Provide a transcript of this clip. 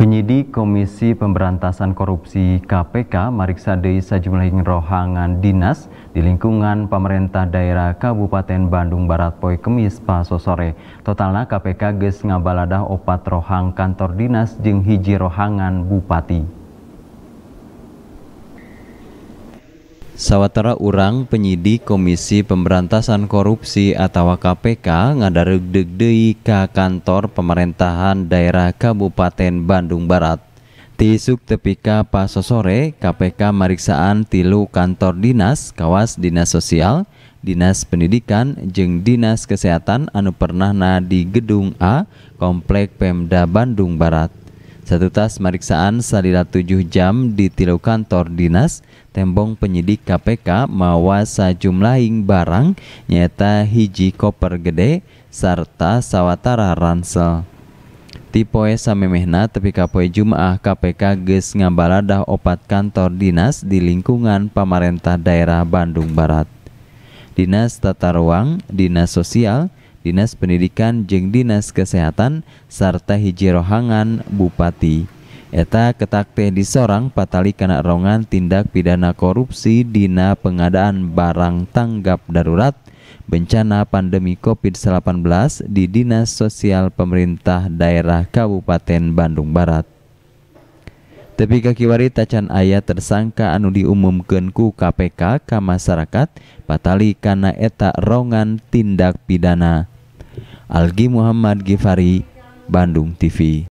Penyidik Komisi Pemberantasan Korupsi KPK meriksa Dei sejumlah rohangan dinas di lingkungan pemerintah daerah Kabupaten Bandung Barat Poi Kemis Paso sore. Totalnya KPK ges ngabaladah opat rohang kantor dinas jeng hiji rohangan bupati. sawatara urang penyidik Komisi Pemberantasan Korupsi atau KPK ngadareg deui ka kantor pemerintahan daerah Kabupaten Bandung Barat. Tisuk tepika paso sore KPK mariksaan tilu kantor dinas kawas dinas sosial, dinas pendidikan jeng dinas kesehatan anu na di gedung A Komplek Pemda Bandung Barat. Satu tas pemeriksaan selila 7 jam di tilu kantor dinas, tembong penyidik KPK mawa sajumlahing barang nyata hiji koper gede serta sawatara ransel. Tipe samemehna tapi ka poe Jumaah KPK geus ngabaladah opat kantor dinas di lingkungan pemerintah daerah Bandung Barat. Dinas Tata Ruang, Dinas Sosial, Dinas Pendidikan Jeng Dinas Kesehatan serta hiji rohangan Bupati. Eta ketak teh disorang patali kena rongan tindak pidana korupsi dina pengadaan barang tanggap darurat bencana pandemi COVID-19 di Dinas Sosial Pemerintah Daerah Kabupaten Bandung Barat tapi kakiwari tacan ayah tersangka anu diumumkan ku KPK ke masyarakat patali karena eta rongan tindak pidana Algi Muhammad Gifari Bandung TV